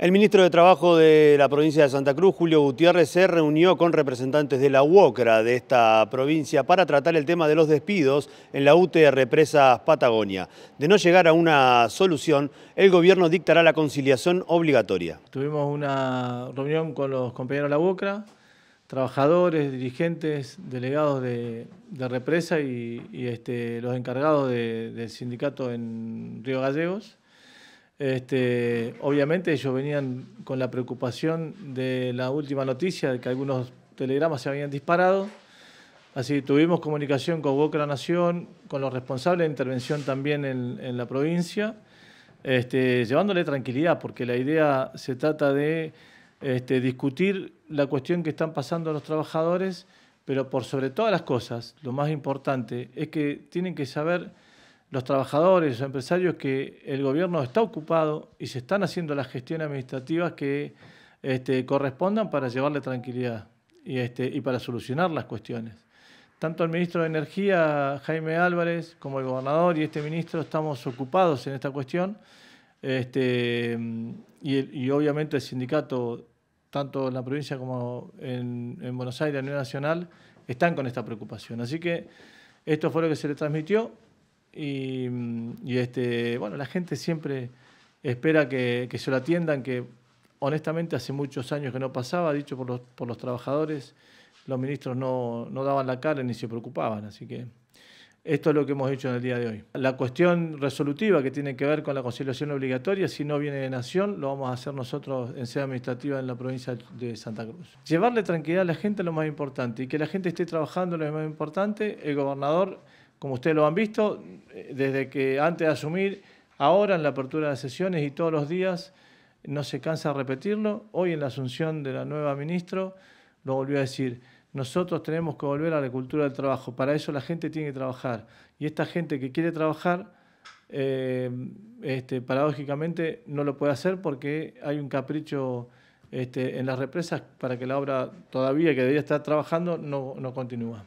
El ministro de Trabajo de la provincia de Santa Cruz, Julio Gutiérrez, se reunió con representantes de la UOCRA de esta provincia para tratar el tema de los despidos en la UTE Represas Patagonia. De no llegar a una solución, el gobierno dictará la conciliación obligatoria. Tuvimos una reunión con los compañeros de la UOCRA, trabajadores, dirigentes, delegados de, Represa y, este, los encargados del sindicato en Río Gallegos este, obviamente ellos venían con la preocupación de la última noticia, de que algunos telegramas se habían disparado. Así tuvimos comunicación con Boca la Nación, con los responsables de intervención también en, la provincia, este, llevándole tranquilidad, porque la idea se trata de este, discutir la cuestión que están pasando los trabajadores, pero por sobre todas las cosas, lo más importante es que tienen que saber los trabajadores, los empresarios, que el gobierno está ocupado y se están haciendo las gestiones administrativas que este, correspondan para llevarle tranquilidad este, y, para solucionar las cuestiones. Tanto el ministro de Energía, Jaime Álvarez, como el gobernador y este ministro estamos ocupados en esta cuestión. Este, y, obviamente el sindicato, tanto en la provincia como en, en Buenos Aires, a nivel nacional, están con esta preocupación. Así que esto fue lo que se le transmitió. Y, este, bueno, la gente siempre espera que, se lo atiendan, que honestamente hace muchos años que no pasaba, dicho por los, trabajadores, los ministros no, no daban la cara ni se preocupaban, así que esto es lo que hemos hecho en el día de hoy. La cuestión resolutiva que tiene que ver con la conciliación obligatoria, si no viene de Nación, lo vamos a hacer nosotros en sede administrativa en la provincia de Santa Cruz. Llevarle tranquilidad a la gente es lo más importante y que la gente esté trabajando es lo más importante. El gobernador como ustedes lo han visto, desde que antes de asumir, ahora en la apertura de sesiones y todos los días, no se cansa de repetirlo. Hoy en la asunción de la nueva ministra lo volvió a decir. Nosotros tenemos que volver a la cultura del trabajo. Para eso la gente tiene que trabajar. Y esta gente que quiere trabajar, eh, este, paradójicamente no lo puede hacer porque hay un capricho este, en las represas para que la obra todavía que debería estar trabajando no, no continúa.